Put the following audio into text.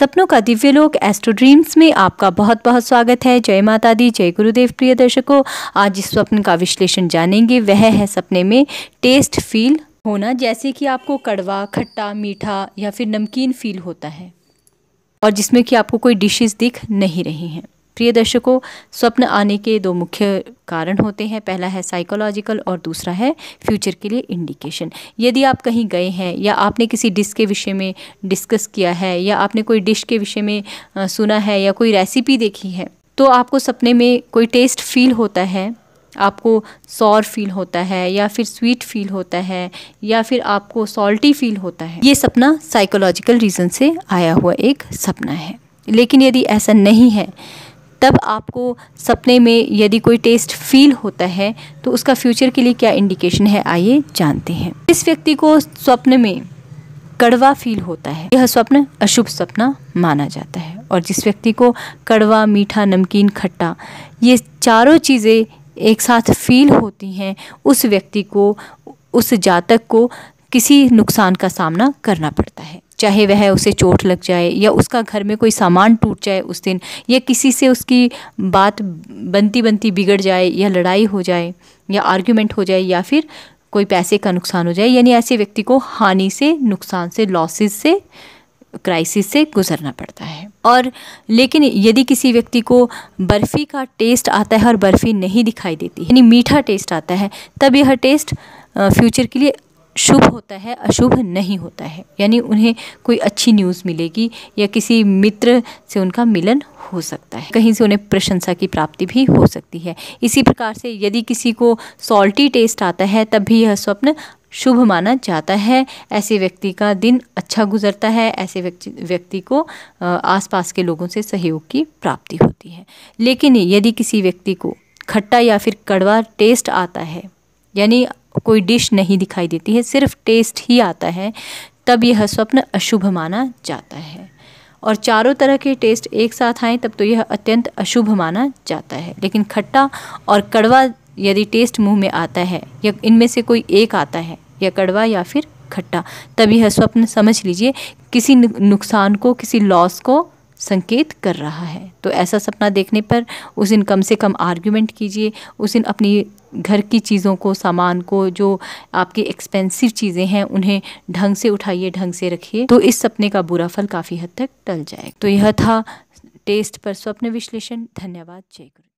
सपनों का दिव्य लोक एस्ट्रो ड्रीम्स में आपका बहुत बहुत स्वागत है जय माता दी जय गुरुदेव प्रिय दर्शकों आज जिस स्वप्न का विश्लेषण जानेंगे वह है सपने में टेस्ट फील होना जैसे कि आपको कड़वा खट्टा मीठा या फिर नमकीन फील होता है और जिसमें कि आपको कोई डिशेस दिख नहीं रही हैं प्रिय दर्शकों स्वप्न आने के दो मुख्य कारण होते हैं पहला है साइकोलॉजिकल और दूसरा है फ्यूचर के लिए इंडिकेशन यदि आप कहीं गए हैं या आपने किसी डिश के विषय में डिस्कस किया है या आपने कोई डिश के विषय में सुना है या कोई रेसिपी देखी है तो आपको सपने में कोई टेस्ट फील होता है आपको सौर फील होता है या फिर स्वीट फील होता है या फिर आपको सॉल्टी फील होता है ये सपना साइकोलॉजिकल रीज़न से आया हुआ एक सपना है लेकिन यदि ऐसा नहीं है तब आपको सपने में यदि कोई टेस्ट फील होता है तो उसका फ्यूचर के लिए क्या इंडिकेशन है आइए जानते हैं इस व्यक्ति को स्वप्न में कड़वा फील होता है यह स्वप्न अशुभ सपना माना जाता है और जिस व्यक्ति को कड़वा मीठा नमकीन खट्टा ये चारों चीज़ें एक साथ फील होती हैं उस व्यक्ति को उस जातक को किसी नुकसान का सामना करना पड़ता है चाहे वह उसे चोट लग जाए या उसका घर में कोई सामान टूट जाए उस दिन या किसी से उसकी बात बनती बनती बिगड़ जाए या लड़ाई हो जाए या आर्ग्यूमेंट हो जाए या फिर कोई पैसे का नुकसान हो जाए यानी ऐसे व्यक्ति को हानि से नुकसान से लॉसेस से क्राइसिस से गुजरना पड़ता है और लेकिन यदि किसी व्यक्ति को बर्फ़ी का टेस्ट आता है और बर्फ़ी नहीं दिखाई देती यानी मीठा टेस्ट आता है तब यह टेस्ट फ्यूचर के लिए शुभ होता है अशुभ नहीं होता है यानी उन्हें कोई अच्छी न्यूज़ मिलेगी या किसी मित्र से उनका मिलन हो सकता है कहीं से उन्हें प्रशंसा की प्राप्ति भी हो सकती है इसी प्रकार से यदि किसी को सॉल्टी टेस्ट आता है तब भी यह स्वप्न शुभ माना जाता है ऐसे व्यक्ति का दिन अच्छा गुजरता है ऐसे व्यक्ति व्यक्ति को आसपास के लोगों से सहयोग की प्राप्ति होती है लेकिन यदि किसी व्यक्ति को खट्टा या फिर कड़वा टेस्ट आता है यानी कोई डिश नहीं दिखाई देती है सिर्फ टेस्ट ही आता है तब यह स्वप्न अशुभ माना जाता है और चारों तरह के टेस्ट एक साथ आए तब तो यह अत्यंत अशुभ माना जाता है लेकिन खट्टा और कड़वा यदि टेस्ट मुंह में आता है या इनमें से कोई एक आता है या कड़वा या फिर खट्टा तब यह स्वप्न समझ लीजिए किसी नुकसान को किसी लॉस को संकेत कर रहा है तो ऐसा सपना देखने पर उस दिन कम से कम आर्ग्यूमेंट कीजिए उस दिन अपनी घर की चीज़ों को सामान को जो आपकी एक्सपेंसिव चीज़ें हैं उन्हें ढंग से उठाइए ढंग से रखिए तो इस सपने का बुरा फल काफ़ी हद तक टल जाएगा तो यह था टेस्ट पर स्वप्न विश्लेषण धन्यवाद जय गुरु